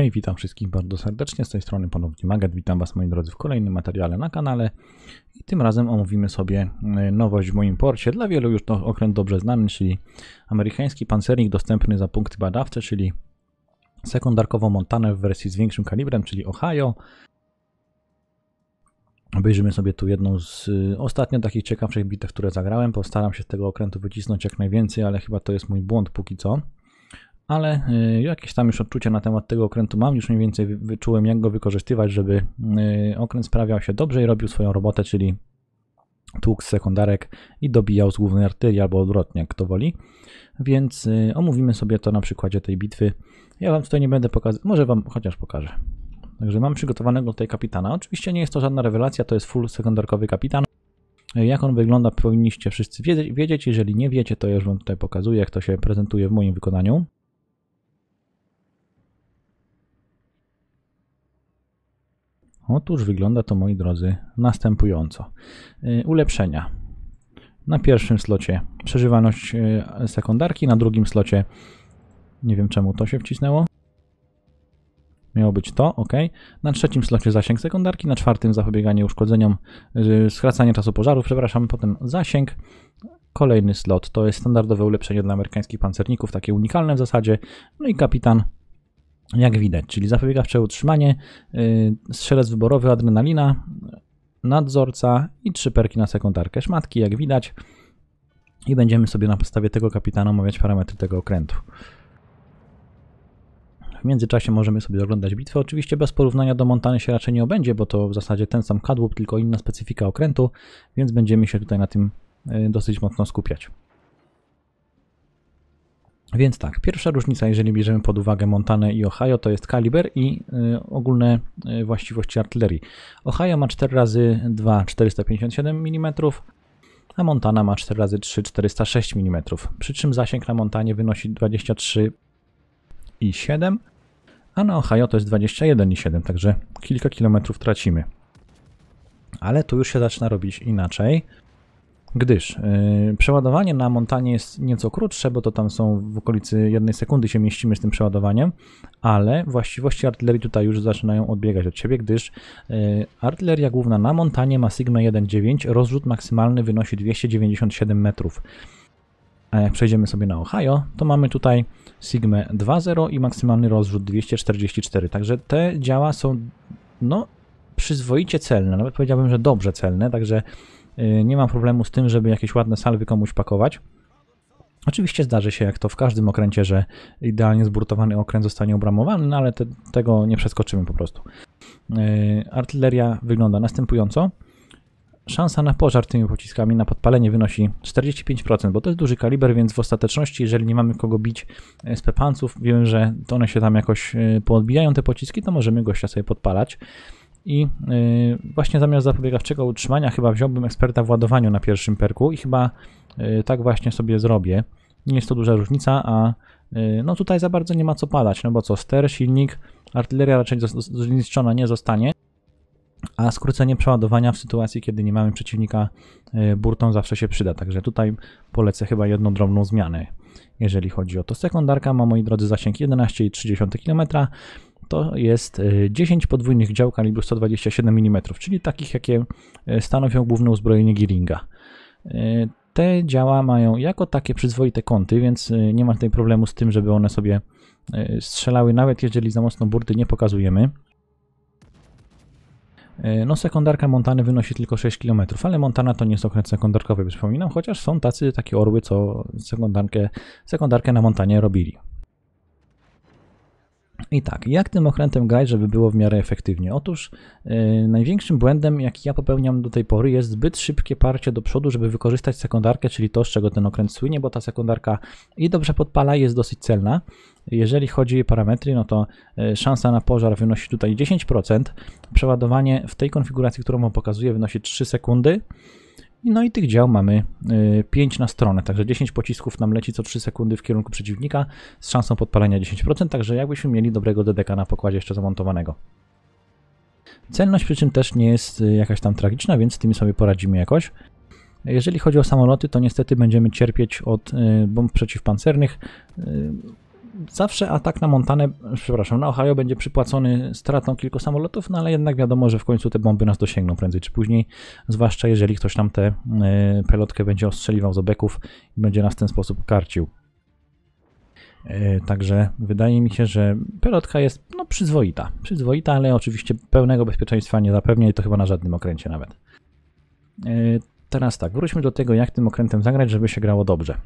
Hej, witam wszystkich bardzo serdecznie, z tej strony ponownie Magat, witam Was moi drodzy w kolejnym materiale na kanale i tym razem omówimy sobie y, nowość w moim porcie, dla wielu już to okręt dobrze znany, czyli amerykański pancernik dostępny za punkty badawcze, czyli sekundarkową Montanę w wersji z większym kalibrem, czyli Ohio. Obejrzymy sobie tu jedną z y, ostatnio takich ciekawszych bitew, które zagrałem, postaram się z tego okrętu wycisnąć jak najwięcej, ale chyba to jest mój błąd póki co ale y, jakieś tam już odczucia na temat tego okrętu mam, już mniej więcej wyczułem jak go wykorzystywać, żeby y, okręt sprawiał się dobrze i robił swoją robotę, czyli tłuk z sekundarek i dobijał z głównej artylerii albo odwrotnie, jak kto woli. Więc y, omówimy sobie to na przykładzie tej bitwy. Ja wam tutaj nie będę pokazał, może wam chociaż pokażę. Także mam przygotowanego tutaj kapitana. Oczywiście nie jest to żadna rewelacja, to jest full sekundarkowy kapitan. Jak on wygląda powinniście wszyscy wiedzieć, jeżeli nie wiecie to ja już wam tutaj pokazuję jak to się prezentuje w moim wykonaniu. Otóż wygląda to, moi drodzy, następująco. Y, ulepszenia. Na pierwszym slocie przeżywalność y, sekundarki, na drugim slocie nie wiem czemu to się wcisnęło. Miało być to, ok. Na trzecim slocie zasięg sekundarki, na czwartym zapobieganie uszkodzeniom, y, skracanie czasu pożarów, przepraszam, potem zasięg. Kolejny slot to jest standardowe ulepszenie dla amerykańskich pancerników, takie unikalne w zasadzie. No i kapitan jak widać, czyli zapobiegawcze utrzymanie, y, strzelec wyborowy, adrenalina, nadzorca i trzy perki na sekundarkę szmatki, jak widać. I będziemy sobie na podstawie tego kapitana omawiać parametry tego okrętu. W międzyczasie możemy sobie oglądać bitwę. Oczywiście bez porównania do Montany się raczej nie obędzie, bo to w zasadzie ten sam kadłub, tylko inna specyfika okrętu, więc będziemy się tutaj na tym y, dosyć mocno skupiać. Więc tak, pierwsza różnica, jeżeli bierzemy pod uwagę Montanę i Ohio, to jest kaliber i y, ogólne y, właściwości artylerii. Ohio ma 4 x 2 457 mm, a Montana ma 4 x 3 406 mm. Przy czym zasięg na Montanie wynosi 23,7, a na Ohio to jest 21,7, także kilka kilometrów tracimy. Ale tu już się zaczyna robić inaczej gdyż yy, przeładowanie na Montanie jest nieco krótsze, bo to tam są w okolicy jednej sekundy się mieścimy z tym przeładowaniem, ale właściwości artylerii tutaj już zaczynają odbiegać od siebie, gdyż yy, artyleria główna na Montanie ma Sigma 1.9, rozrzut maksymalny wynosi 297 metrów. A jak przejdziemy sobie na Ohio, to mamy tutaj Sigma 2.0 i maksymalny rozrzut 244, także te działa są no przyzwoicie celne, nawet powiedziałbym, że dobrze celne, także Y, nie mam problemu z tym, żeby jakieś ładne salwy komuś pakować. Oczywiście zdarzy się, jak to w każdym okręcie, że idealnie zburtowany okręt zostanie obramowany, no ale te, tego nie przeskoczymy po prostu. Y, artyleria wygląda następująco. Szansa na pożar tymi pociskami, na podpalenie wynosi 45%, bo to jest duży kaliber, więc w ostateczności, jeżeli nie mamy kogo bić e, z pepanców, wiemy, że one się tam jakoś e, poodbijają te pociski, to możemy gościa sobie podpalać. I y, właśnie zamiast zapobiegawczego utrzymania chyba wziąłbym eksperta w ładowaniu na pierwszym perku i chyba y, tak właśnie sobie zrobię. Nie jest to duża różnica, a y, no tutaj za bardzo nie ma co padać, no bo co, ster, silnik, artyleria raczej zniszczona nie zostanie, a skrócenie przeładowania w sytuacji, kiedy nie mamy przeciwnika burtą zawsze się przyda, także tutaj polecę chyba jedną drobną zmianę, jeżeli chodzi o to. Sekundarka ma, moi drodzy, zasięg 11,3 km, to jest 10 e, podwójnych dział kalibru 127 mm, czyli takich, jakie e, stanowią główne uzbrojenie Giringa. E, te działa mają jako takie przyzwoite kąty, więc nie ma tutaj problemu z tym, żeby one sobie strzelały, nawet jeżeli za mocno burty nie pokazujemy. No sekundarka Montany wynosi tylko 6 km, ale Montana to nie jest okręt sekundarkowy, przypominam, chociaż są tacy takie orły, co sekundarkę, sekundarkę na Montanie robili. I tak, jak tym okrętem grać, żeby było w miarę efektywnie? Otóż yy, największym błędem, jaki ja popełniam do tej pory, jest zbyt szybkie parcie do przodu, żeby wykorzystać sekundarkę, czyli to, z czego ten okręt słynie, bo ta sekundarka i dobrze podpala, i jest dosyć celna. Jeżeli chodzi o jej parametry, no to y, szansa na pożar wynosi tutaj 10%, przeładowanie w tej konfiguracji, którą Wam pokazuję, wynosi 3 sekundy, no i tych dział mamy 5 y, na stronę, także 10 pocisków nam leci co 3 sekundy w kierunku przeciwnika z szansą podpalenia 10%, także jakbyśmy mieli dobrego DDK na pokładzie jeszcze zamontowanego. Celność przy czym też nie jest y, jakaś tam tragiczna, więc z tymi sobie poradzimy jakoś. Jeżeli chodzi o samoloty, to niestety będziemy cierpieć od y, bomb przeciwpancernych zawsze atak na Montanę, przepraszam, na Ohio będzie przypłacony stratą kilku samolotów, no ale jednak wiadomo, że w końcu te bomby nas dosięgną prędzej czy później, zwłaszcza jeżeli ktoś nam tę e, pelotkę będzie ostrzeliwał z obeków i będzie nas w ten sposób karcił. E, także wydaje mi się, że pelotka jest no, przyzwoita. Przyzwoita, ale oczywiście pełnego bezpieczeństwa nie zapewnia i to chyba na żadnym okręcie nawet. E, teraz tak, wróćmy do tego, jak tym okrętem zagrać, żeby się grało dobrze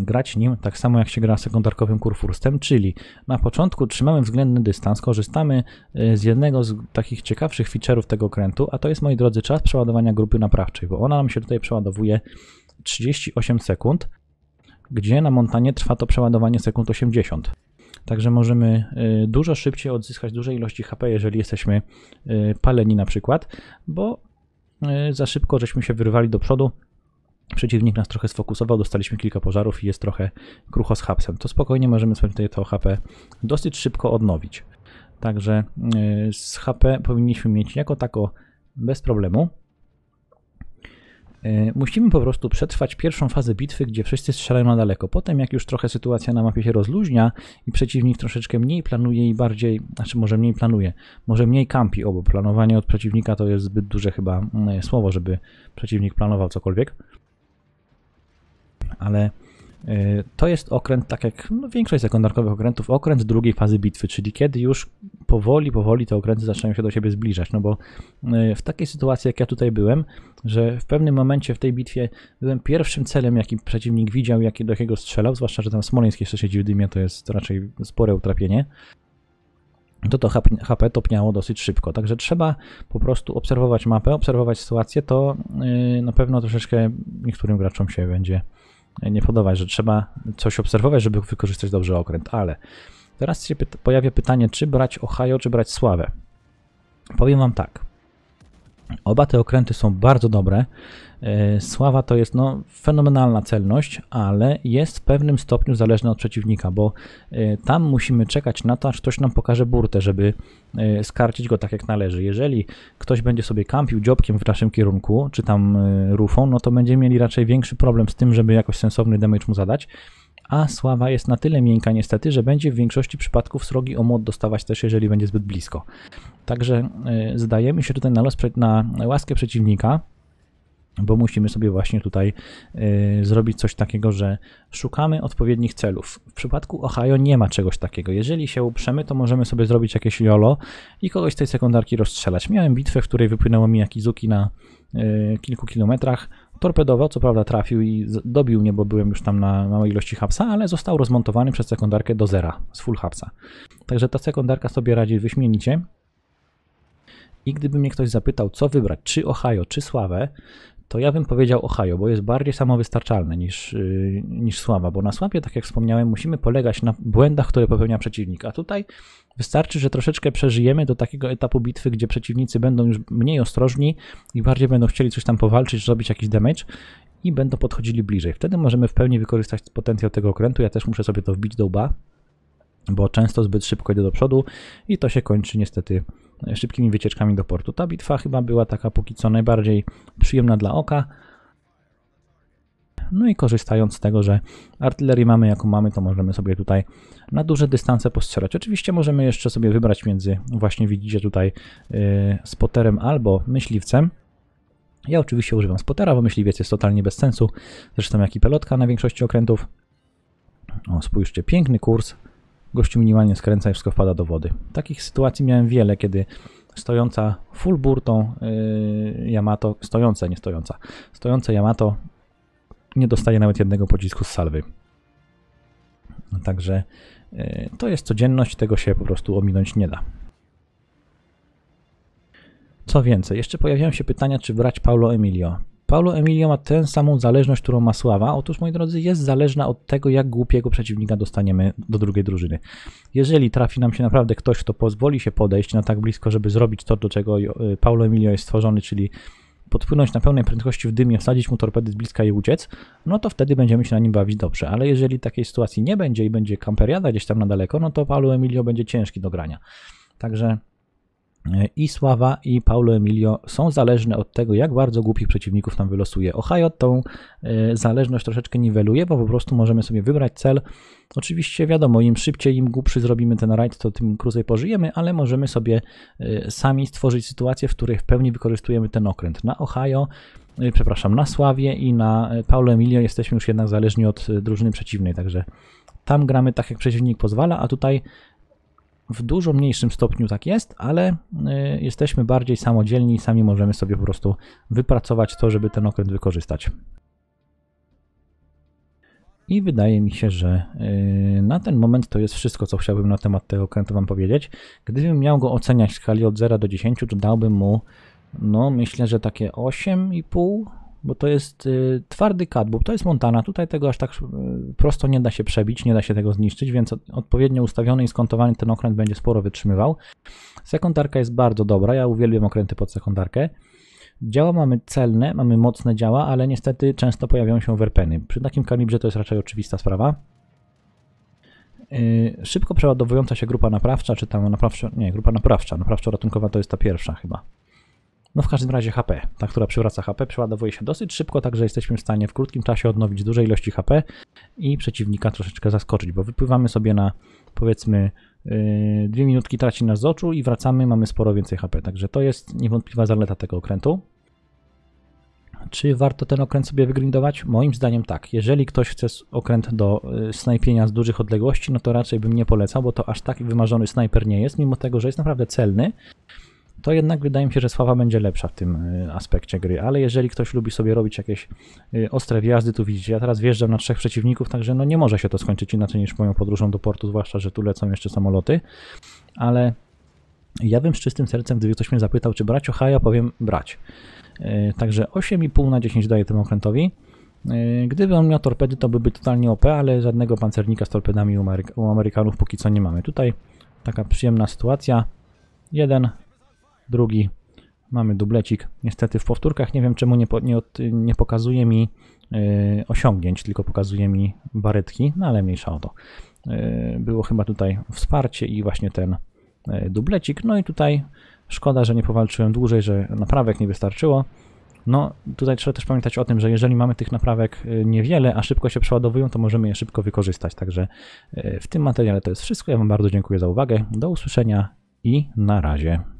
grać nim tak samo jak się gra sekundarkowym kurfurstem, czyli na początku trzymamy względny dystans, korzystamy e, z jednego z takich ciekawszych feature'ów tego krętu, a to jest moi drodzy czas przeładowania grupy naprawczej, bo ona nam się tutaj przeładowuje 38 sekund, gdzie na montanie trwa to przeładowanie sekund 80. Także możemy e, dużo szybciej odzyskać duże ilości HP, jeżeli jesteśmy e, paleni na przykład, bo za szybko żeśmy się wyrwali do przodu, Przeciwnik nas trochę sfokusował, dostaliśmy kilka pożarów i jest trochę krucho z hapsem. To spokojnie możemy sobie tutaj to HP dosyć szybko odnowić. Także e, z HP powinniśmy mieć jako tako bez problemu. E, musimy po prostu przetrwać pierwszą fazę bitwy, gdzie wszyscy strzelają na daleko. Potem, jak już trochę sytuacja na mapie się rozluźnia i przeciwnik troszeczkę mniej planuje i bardziej, znaczy może mniej planuje, może mniej kampi, obo planowanie od przeciwnika to jest zbyt duże chyba mm, słowo, żeby przeciwnik planował cokolwiek ale e, to jest okręt, tak jak no, większość sekundarkowych okrętów, okręt drugiej fazy bitwy, czyli kiedy już powoli, powoli te okręty zaczynają się do siebie zbliżać. No bo e, w takiej sytuacji, jak ja tutaj byłem, że w pewnym momencie w tej bitwie byłem pierwszym celem, jaki przeciwnik widział, jaki do jakiego strzelał, zwłaszcza, że tam Smoleński jeszcze siedzi w dymie, to jest raczej spore utrapienie to to HP topniało dosyć szybko. Także trzeba po prostu obserwować mapę, obserwować sytuację, to e, na pewno troszeczkę niektórym graczom się będzie nie podawać, że trzeba coś obserwować, żeby wykorzystać dobrze okręt, ale teraz się pojawia pytanie, czy brać Ohio, czy brać Sławę. Powiem Wam tak. Oba te okręty są bardzo dobre, E, sława to jest no, fenomenalna celność, ale jest w pewnym stopniu zależna od przeciwnika, bo e, tam musimy czekać na to, aż ktoś nam pokaże burtę, żeby e, skarcić go tak jak należy. Jeżeli ktoś będzie sobie kampił dziobkiem w naszym kierunku, czy tam rufą, no to będziemy mieli raczej większy problem z tym, żeby jakoś sensowny damage mu zadać a sława jest na tyle miękka niestety, że będzie w większości przypadków srogi omot dostawać też, jeżeli będzie zbyt blisko. Także zdajemy się tutaj na, los, na łaskę przeciwnika, bo musimy sobie właśnie tutaj y, zrobić coś takiego, że szukamy odpowiednich celów. W przypadku Ohio nie ma czegoś takiego. Jeżeli się uprzemy, to możemy sobie zrobić jakieś jolo i kogoś z tej sekundarki rozstrzelać. Miałem bitwę, w której wypłynęło mi zuki na y, kilku kilometrach. Torpedował, co prawda trafił i dobił mnie, bo byłem już tam na małej ilości hapsa, ale został rozmontowany przez sekundarkę do zera z full hapsa. Także ta sekundarka sobie radzi wyśmienicie. I gdyby mnie ktoś zapytał, co wybrać, czy Ohio, czy Sławę, to ja bym powiedział Ohio, bo jest bardziej samowystarczalne niż, y, niż Sława, bo na sławie, tak jak wspomniałem, musimy polegać na błędach, które popełnia przeciwnik, a tutaj wystarczy, że troszeczkę przeżyjemy do takiego etapu bitwy, gdzie przeciwnicy będą już mniej ostrożni i bardziej będą chcieli coś tam powalczyć, zrobić jakiś damage i będą podchodzili bliżej. Wtedy możemy w pełni wykorzystać potencjał tego okrętu, ja też muszę sobie to wbić do łba, bo często zbyt szybko idę do przodu i to się kończy niestety szybkimi wycieczkami do portu. Ta bitwa chyba była taka póki co najbardziej przyjemna dla oka. No i korzystając z tego, że artylerię mamy jaką mamy, to możemy sobie tutaj na duże dystanse postrzelać. Oczywiście możemy jeszcze sobie wybrać między, właśnie widzicie tutaj, yy, spoterem albo myśliwcem. Ja oczywiście używam spotera, bo myśliwiec jest totalnie bez sensu, zresztą jak i pelotka na większości okrętów. O, spójrzcie, piękny kurs, gościu minimalnie skręca i wszystko wpada do wody. Takich sytuacji miałem wiele, kiedy stojąca full burtą yy, Yamato, stojąca, nie stojąca, stojąca Yamato nie dostaje nawet jednego pocisku z salwy. Także yy, to jest codzienność, tego się po prostu ominąć nie da. Co więcej, jeszcze pojawiają się pytania, czy brać Paulo Emilio. Paulo Emilio ma tę samą zależność, którą ma Sława. Otóż, moi drodzy, jest zależna od tego, jak głupiego przeciwnika dostaniemy do drugiej drużyny. Jeżeli trafi nam się naprawdę ktoś, kto pozwoli się podejść na tak blisko, żeby zrobić to, do czego y, Paulo Emilio jest stworzony, czyli podpłynąć na pełnej prędkości w dymie, wsadzić mu torpedy z bliska i uciec, no to wtedy będziemy się na nim bawić dobrze. Ale jeżeli takiej sytuacji nie będzie i będzie kamperiada gdzieś tam na daleko, no to Paulo Emilio będzie ciężki do grania. Także i Sława i Paulo Emilio są zależne od tego, jak bardzo głupich przeciwników nam wylosuje. Ohio tą e, zależność troszeczkę niweluje, bo po prostu możemy sobie wybrać cel. Oczywiście wiadomo, im szybciej, im głupszy zrobimy ten rajd, to tym krócej pożyjemy, ale możemy sobie e, sami stworzyć sytuację, w której w pełni wykorzystujemy ten okręt. Na Ohio e, przepraszam, na Sławie i na Paulo Emilio jesteśmy już jednak zależni od drużyny przeciwnej, także tam gramy tak jak przeciwnik pozwala, a tutaj w dużo mniejszym stopniu tak jest, ale y, jesteśmy bardziej samodzielni i sami możemy sobie po prostu wypracować to, żeby ten okręt wykorzystać. I wydaje mi się, że y, na ten moment to jest wszystko, co chciałbym na temat tego okrętu Wam powiedzieć. Gdybym miał go oceniać w skali od 0 do 10, to dałbym mu, no myślę, że takie 8,5 bo to jest y, twardy kadłub, to jest Montana, tutaj tego aż tak y, prosto nie da się przebić, nie da się tego zniszczyć, więc odpowiednio ustawiony i skontowany ten okręt będzie sporo wytrzymywał. Sekundarka jest bardzo dobra, ja uwielbiam okręty pod sekundarkę. Działa mamy celne, mamy mocne działa, ale niestety często pojawiają się werpeny. Przy takim kalibrze to jest raczej oczywista sprawa. Yy, szybko przeładowująca się grupa naprawcza, czy tam naprawcza, nie, grupa naprawcza, naprawczo-ratunkowa to jest ta pierwsza chyba. No w każdym razie HP, ta, która przywraca HP, przeładowuje się dosyć szybko, także jesteśmy w stanie w krótkim czasie odnowić duże ilości HP i przeciwnika troszeczkę zaskoczyć, bo wypływamy sobie na powiedzmy y, dwie minutki traci nas z oczu i wracamy, mamy sporo więcej HP, także to jest niewątpliwa zaleta tego okrętu. Czy warto ten okręt sobie wygrindować? Moim zdaniem tak. Jeżeli ktoś chce okręt do y, snajpienia z dużych odległości, no to raczej bym nie polecał, bo to aż tak wymarzony snajper nie jest, mimo tego, że jest naprawdę celny to jednak wydaje mi się, że Sława będzie lepsza w tym y, aspekcie gry. Ale jeżeli ktoś lubi sobie robić jakieś y, ostre wjazdy, tu widzicie, ja teraz wjeżdżam na trzech przeciwników, także no nie może się to skończyć inaczej niż moją podróżą do portu, zwłaszcza, że tu lecą jeszcze samoloty. Ale ja bym z czystym sercem, gdyby ktoś mnie zapytał, czy brać Ohio, powiem brać. Y, także 8,5 na 10 daję temu okrętowi. Gdyby on miał torpedy, to byłby totalnie OP, ale żadnego pancernika z torpedami u, Amerykanów póki co nie mamy. Tutaj taka przyjemna sytuacja. Jeden drugi. Mamy dublecik. Niestety w powtórkach nie wiem czemu nie, po, nie, od, nie pokazuje mi y, osiągnięć, tylko pokazuje mi barytki, no ale mniejsza o to. Y, było chyba tutaj wsparcie i właśnie ten y, dublecik. No i tutaj szkoda, że nie powalczyłem dłużej, że naprawek nie wystarczyło. No, tutaj trzeba też pamiętać o tym, że jeżeli mamy tych naprawek niewiele, a szybko się przeładowują, to możemy je szybko wykorzystać. Także w tym materiale to jest wszystko. Ja Wam bardzo dziękuję za uwagę. Do usłyszenia i na razie.